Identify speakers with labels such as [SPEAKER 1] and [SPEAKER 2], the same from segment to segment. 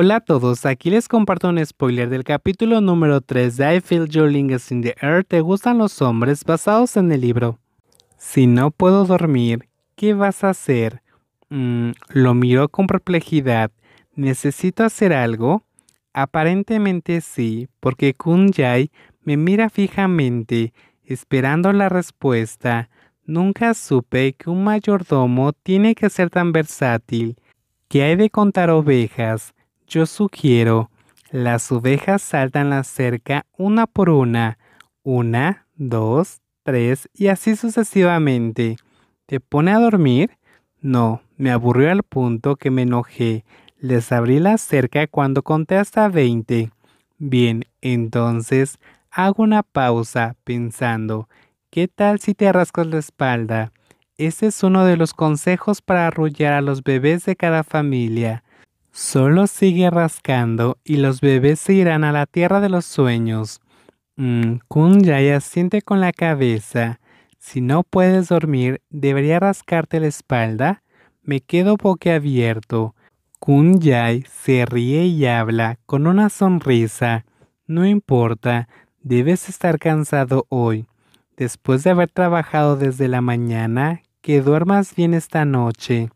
[SPEAKER 1] Hola a todos, aquí les comparto un spoiler del capítulo número 3 de I Feel Your in the Air Te Gustan los Hombres basados en el libro. Si no puedo dormir, ¿qué vas a hacer? Mm, lo miró con perplejidad. ¿Necesito hacer algo? Aparentemente sí, porque Kun Jai me mira fijamente, esperando la respuesta. Nunca supe que un mayordomo tiene que ser tan versátil, que hay de contar ovejas, yo sugiero, las ovejas saltan la cerca una por una, una, dos, tres y así sucesivamente. ¿Te pone a dormir? No, me aburrió al punto que me enojé. Les abrí la cerca cuando conté hasta veinte. Bien, entonces hago una pausa pensando, ¿qué tal si te rascas la espalda? Ese es uno de los consejos para arrullar a los bebés de cada familia. Solo sigue rascando y los bebés se irán a la tierra de los sueños. Mm, kun Yaya asiente con la cabeza. Si no puedes dormir, debería rascarte la espalda. Me quedo boquiabierto. Kunyai se ríe y habla con una sonrisa. No importa, debes estar cansado hoy. Después de haber trabajado desde la mañana, que duermas bien esta noche.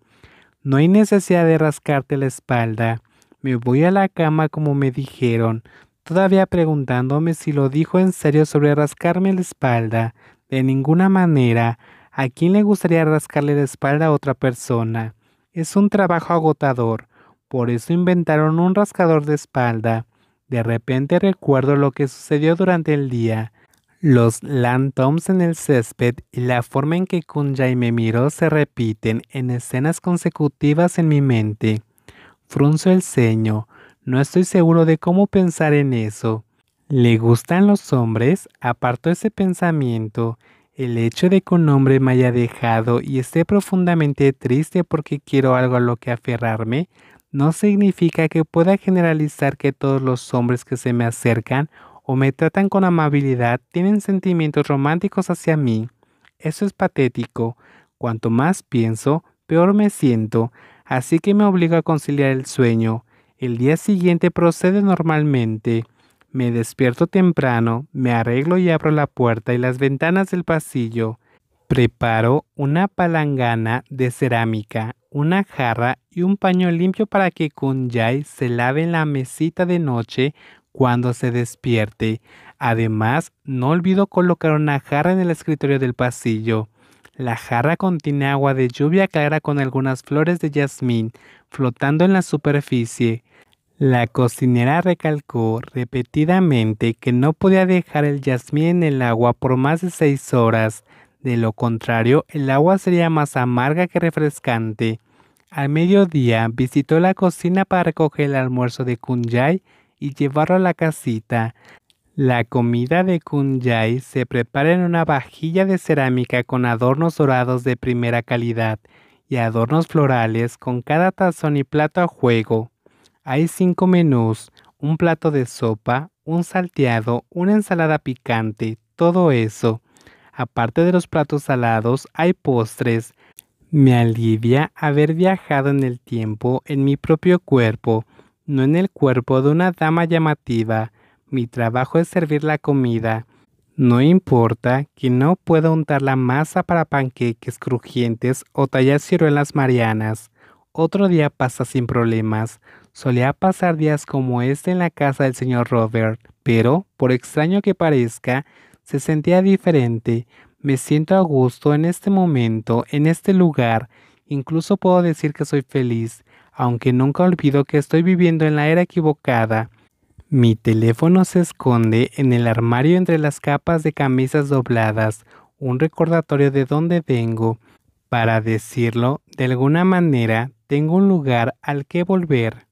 [SPEAKER 1] No hay necesidad de rascarte la espalda. Me voy a la cama como me dijeron, todavía preguntándome si lo dijo en serio sobre rascarme la espalda. De ninguna manera. ¿A quién le gustaría rascarle la espalda a otra persona? Es un trabajo agotador. Por eso inventaron un rascador de espalda. De repente recuerdo lo que sucedió durante el día. Los lantoms en el césped y la forma en que y me miró se repiten en escenas consecutivas en mi mente. Frunzo el ceño. No estoy seguro de cómo pensar en eso. ¿Le gustan los hombres? Aparto ese pensamiento. El hecho de que un hombre me haya dejado y esté profundamente triste porque quiero algo a lo que aferrarme, no significa que pueda generalizar que todos los hombres que se me acercan o me tratan con amabilidad tienen sentimientos románticos hacia mí. Eso es patético. Cuanto más pienso, peor me siento, así que me obligo a conciliar el sueño. El día siguiente procede normalmente. Me despierto temprano, me arreglo y abro la puerta y las ventanas del pasillo. Preparo una palangana de cerámica, una jarra y un paño limpio para que Kunjai se lave en la mesita de noche cuando se despierte. Además, no olvidó colocar una jarra en el escritorio del pasillo. La jarra contiene agua de lluvia clara con algunas flores de jazmín flotando en la superficie. La cocinera recalcó repetidamente que no podía dejar el jazmín en el agua por más de seis horas, de lo contrario el agua sería más amarga que refrescante. Al mediodía visitó la cocina para recoger el almuerzo de Kunjai y llevarlo a la casita. La comida de Kunyai se prepara en una vajilla de cerámica con adornos dorados de primera calidad y adornos florales con cada tazón y plato a juego. Hay cinco menús, un plato de sopa, un salteado, una ensalada picante, todo eso. Aparte de los platos salados, hay postres. Me alivia haber viajado en el tiempo en mi propio cuerpo no en el cuerpo de una dama llamativa. Mi trabajo es servir la comida. No importa que no pueda untar la masa para panqueques crujientes o tallar ciruelas marianas. Otro día pasa sin problemas. Solía pasar días como este en la casa del señor Robert, pero, por extraño que parezca, se sentía diferente. Me siento a gusto en este momento, en este lugar. Incluso puedo decir que soy feliz aunque nunca olvido que estoy viviendo en la era equivocada. Mi teléfono se esconde en el armario entre las capas de camisas dobladas, un recordatorio de dónde vengo. Para decirlo, de alguna manera, tengo un lugar al que volver.